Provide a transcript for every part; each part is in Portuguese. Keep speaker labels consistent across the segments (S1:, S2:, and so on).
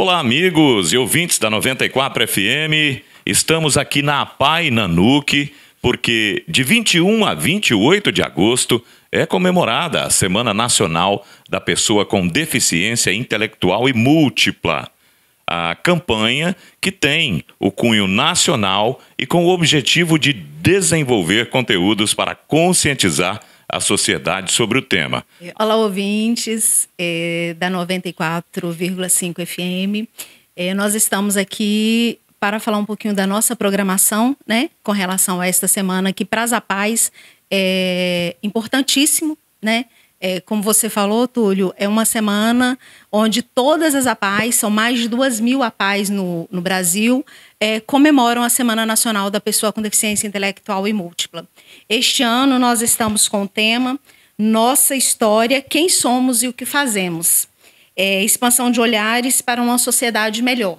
S1: Olá, amigos e ouvintes da 94 FM. Estamos aqui na Pai Nanuque, porque de 21 a 28 de agosto é comemorada a Semana Nacional da Pessoa com Deficiência Intelectual e Múltipla. A campanha que tem o cunho nacional e com o objetivo de desenvolver conteúdos para conscientizar a sociedade sobre o tema.
S2: Olá, ouvintes é, da 94,5 FM. É, nós estamos aqui para falar um pouquinho da nossa programação, né, com relação a esta semana, que a Paz é importantíssimo, né? É, como você falou, Túlio, é uma semana onde todas as APAs, são mais de duas mil APAs no, no Brasil, é, comemoram a Semana Nacional da Pessoa com Deficiência Intelectual e Múltipla. Este ano nós estamos com o tema Nossa História, Quem Somos e o que Fazemos. É, expansão de olhares para uma sociedade melhor.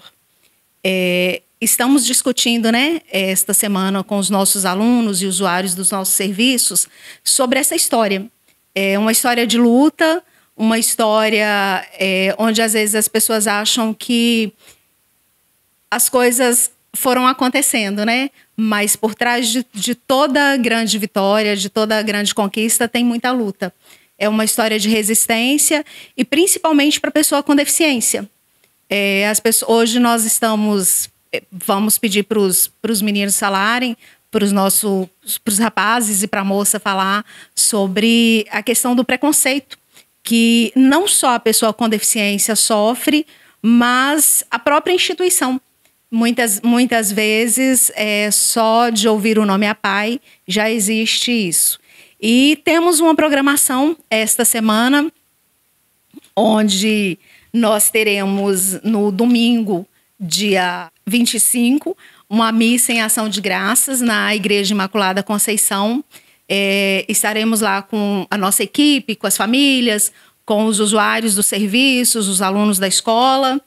S2: É, estamos discutindo, né, esta semana com os nossos alunos e usuários dos nossos serviços sobre essa história é uma história de luta, uma história é, onde às vezes as pessoas acham que as coisas foram acontecendo, né? Mas por trás de, de toda grande vitória, de toda grande conquista, tem muita luta. É uma história de resistência e principalmente para pessoa com deficiência. É, as pessoas, hoje nós estamos, é, vamos pedir para os meninos salarem para os nossos pros rapazes e para a moça falar sobre a questão do preconceito, que não só a pessoa com deficiência sofre, mas a própria instituição. Muitas, muitas vezes, é, só de ouvir o nome APAI já existe isso. E temos uma programação esta semana, onde nós teremos no domingo, dia 25, uma missa em ação de graças na Igreja Imaculada Conceição. É, estaremos lá com a nossa equipe, com as famílias, com os usuários dos serviços, os alunos da escola.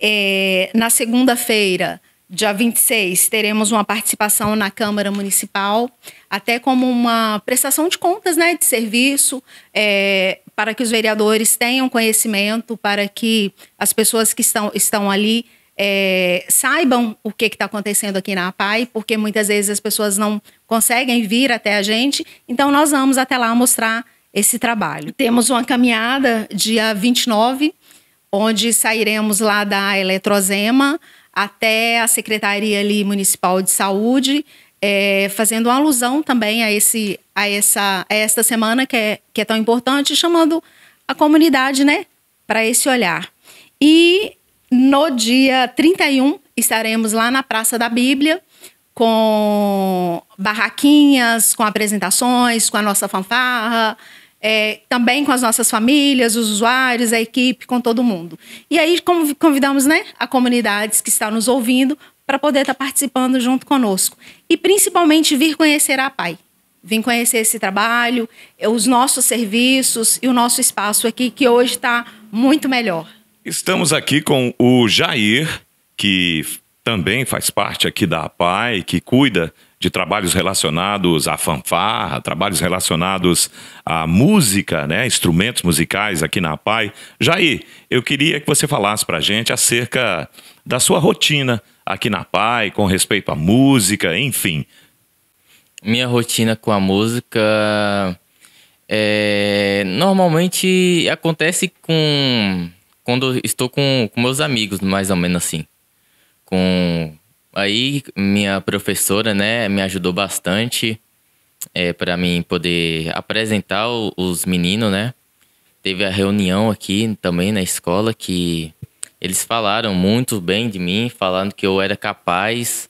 S2: É, na segunda-feira, dia 26, teremos uma participação na Câmara Municipal, até como uma prestação de contas né, de serviço, é, para que os vereadores tenham conhecimento, para que as pessoas que estão, estão ali é, saibam o que está acontecendo aqui na APAI, porque muitas vezes as pessoas não conseguem vir até a gente. Então, nós vamos até lá mostrar esse trabalho. Temos uma caminhada dia 29, onde sairemos lá da Eletrozema até a Secretaria ali, Municipal de Saúde, é, fazendo alusão também a, esse, a, essa, a esta semana que é, que é tão importante, chamando a comunidade né, para esse olhar. E no dia 31, estaremos lá na Praça da Bíblia com barraquinhas, com apresentações, com a nossa fanfarra, é, também com as nossas famílias, os usuários, a equipe, com todo mundo. E aí convidamos né, a comunidades que estão nos ouvindo para poder estar tá participando junto conosco. E principalmente vir conhecer a PAI. Vim conhecer esse trabalho, os nossos serviços e o nosso espaço aqui, que hoje está muito melhor.
S1: Estamos aqui com o Jair, que também faz parte aqui da APAI, que cuida de trabalhos relacionados à fanfarra, trabalhos relacionados à música, né, instrumentos musicais aqui na APAI. Jair, eu queria que você falasse para a gente acerca da sua rotina aqui na APAI, com respeito à música, enfim. Minha rotina com a música é,
S3: normalmente acontece com quando estou com, com meus amigos, mais ou menos assim. Com aí minha professora, né, me ajudou bastante é, para mim poder apresentar os meninos, né? Teve a reunião aqui também na escola que eles falaram muito bem de mim, falando que eu era capaz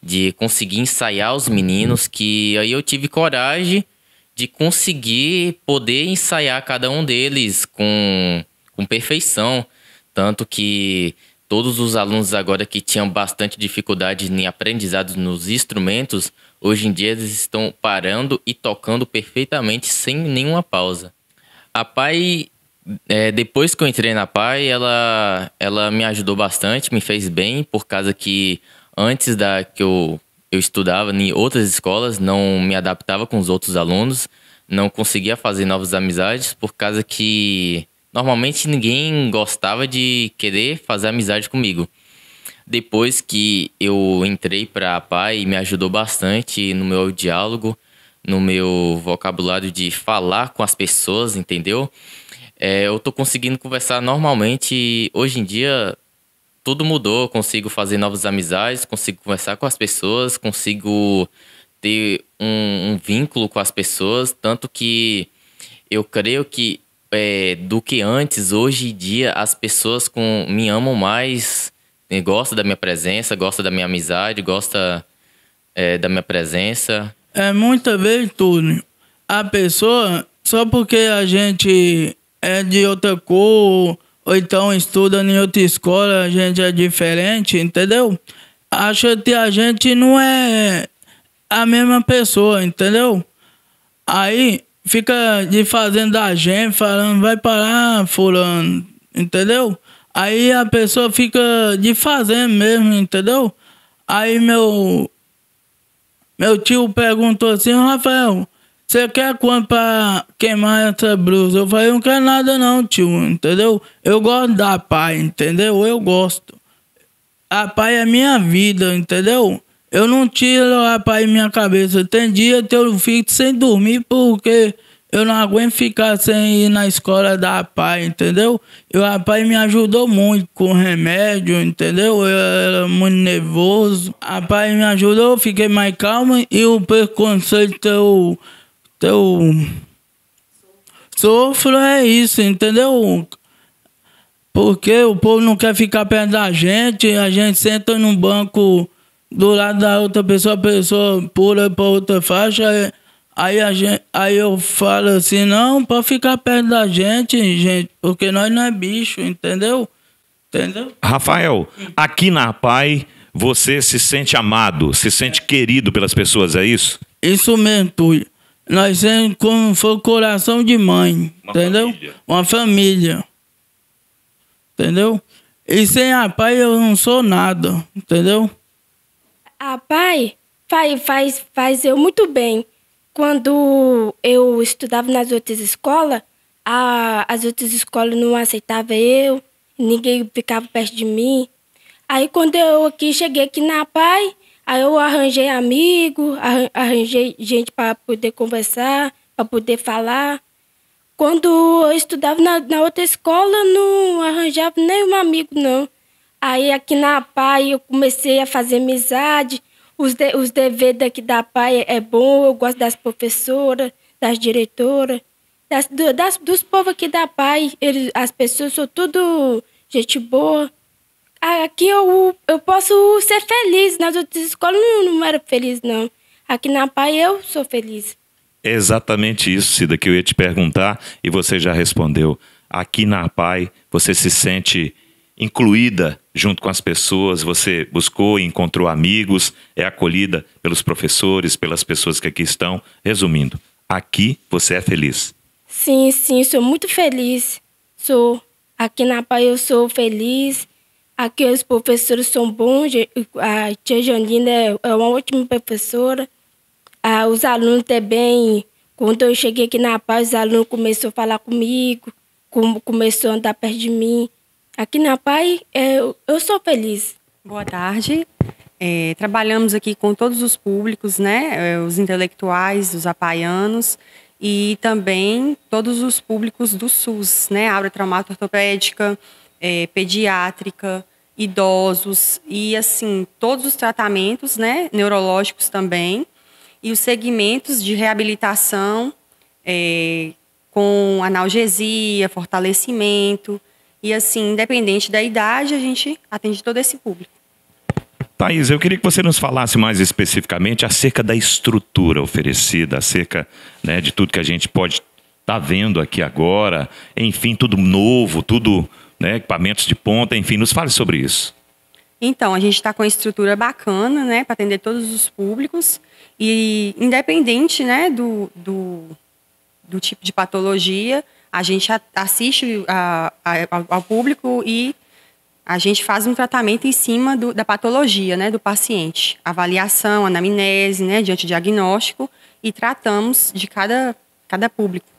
S3: de conseguir ensaiar os meninos, que aí eu tive coragem de conseguir poder ensaiar cada um deles com com perfeição. Tanto que todos os alunos agora que tinham bastante dificuldade em aprendizados nos instrumentos, hoje em dia eles estão parando e tocando perfeitamente sem nenhuma pausa. A PAI, é, depois que eu entrei na PAI, ela, ela me ajudou bastante, me fez bem, por causa que antes da que eu, eu estudava em outras escolas, não me adaptava com os outros alunos, não conseguia fazer novas amizades, por causa que Normalmente ninguém gostava de querer fazer amizade comigo. Depois que eu entrei para a PAI, me ajudou bastante no meu diálogo, no meu vocabulário de falar com as pessoas, entendeu? É, eu tô conseguindo conversar normalmente. Hoje em dia, tudo mudou. Eu consigo fazer novas amizades, consigo conversar com as pessoas, consigo ter um, um, vínculo com as pessoas. Tanto que eu creio que é, do que antes, hoje em dia, as pessoas com, me amam mais, né, gostam da minha presença, gostam da minha amizade, gostam é, da minha presença.
S4: É muita vez, Túlio. A pessoa, só porque a gente é de outra cor, ou então estuda em outra escola, a gente é diferente, entendeu? Acha que a gente não é a mesma pessoa, entendeu? Aí fica de fazendo a gente, falando, vai parar, fulano, entendeu? Aí a pessoa fica de fazendo mesmo, entendeu? Aí meu meu tio perguntou assim, Rafael, você quer quanto pra queimar essa blusa? Eu falei, não quero nada não, tio, entendeu? Eu gosto da pai entendeu? Eu gosto. A pai é minha vida, entendeu? Eu não tiro, rapaz, minha cabeça. Tem dia que eu fico sem dormir porque eu não aguento ficar sem ir na escola da pai, entendeu? E o rapaz me ajudou muito com remédio, entendeu? Eu era muito nervoso. A pai me ajudou, eu fiquei mais calmo e o preconceito eu eu Sofro é isso, entendeu? Porque o povo não quer ficar perto da gente, a gente senta num banco do lado da outra pessoa, a pessoa pula para outra faixa. Aí, a gente, aí eu falo assim, não, pode ficar perto da gente, gente, porque nós não é bicho, entendeu?
S1: Entendeu? Rafael, aqui na PAI você se sente amado, se sente querido pelas pessoas, é isso?
S4: Isso mesmo, Túlio. Nós temos como foi coração de mãe, Uma entendeu? Família. Uma família. Entendeu? E sem a PAI eu não sou nada, entendeu?
S5: Ah, pai, faz, faz, faz eu muito bem. Quando eu estudava nas outras escolas, a, as outras escolas não aceitavam eu, ninguém ficava perto de mim. Aí quando eu aqui cheguei aqui na Pai, aí eu arranjei amigo, arranjei gente para poder conversar, para poder falar. Quando eu estudava na, na outra escola, não arranjava nenhum amigo, não. Aí aqui na PAI eu comecei a fazer amizade. Os, de, os deveres daqui da PAI é, é bom, eu gosto das professoras, das diretoras, das, do, das dos povos aqui da PAI. Eles, as pessoas são tudo gente boa. Ah, aqui eu, eu posso ser feliz, nas outras escolas não, não era feliz, não. Aqui na PAI eu sou feliz.
S1: É exatamente isso, Cida, que eu ia te perguntar e você já respondeu. Aqui na PAI você se sente incluída junto com as pessoas, você buscou e encontrou amigos, é acolhida pelos professores, pelas pessoas que aqui estão. Resumindo, aqui você é feliz.
S5: Sim, sim, sou muito feliz. Sou. Aqui na PAI eu sou feliz. Aqui os professores são bons. A tia Janina é, é uma ótima professora. Ah, os alunos também. Quando eu cheguei aqui na paz, os alunos começaram a falar comigo, começaram a andar perto de mim. Aqui na PAI, é, eu, eu sou
S2: feliz. Boa tarde. É, trabalhamos aqui com todos os públicos, né? É, os intelectuais, os apaianos e também todos os públicos do SUS, né? Aura traumato ortopédica, é, pediátrica, idosos e assim todos os tratamentos, né? Neurológicos também e os segmentos de reabilitação é, com analgesia, fortalecimento e assim, independente da idade, a gente atende todo esse público.
S1: Thaís, eu queria que você nos falasse mais especificamente acerca da estrutura oferecida, acerca né, de tudo que a gente pode estar tá vendo aqui agora, enfim, tudo novo, tudo, né, equipamentos de ponta, enfim, nos fale sobre isso.
S2: Então, a gente está com uma estrutura bacana, né, para atender todos os públicos e independente, né, do, do, do tipo de patologia, a gente assiste a, a, ao público e a gente faz um tratamento em cima do, da patologia né, do paciente. Avaliação, anamnese, né, diante diagnóstico e tratamos de cada, cada público.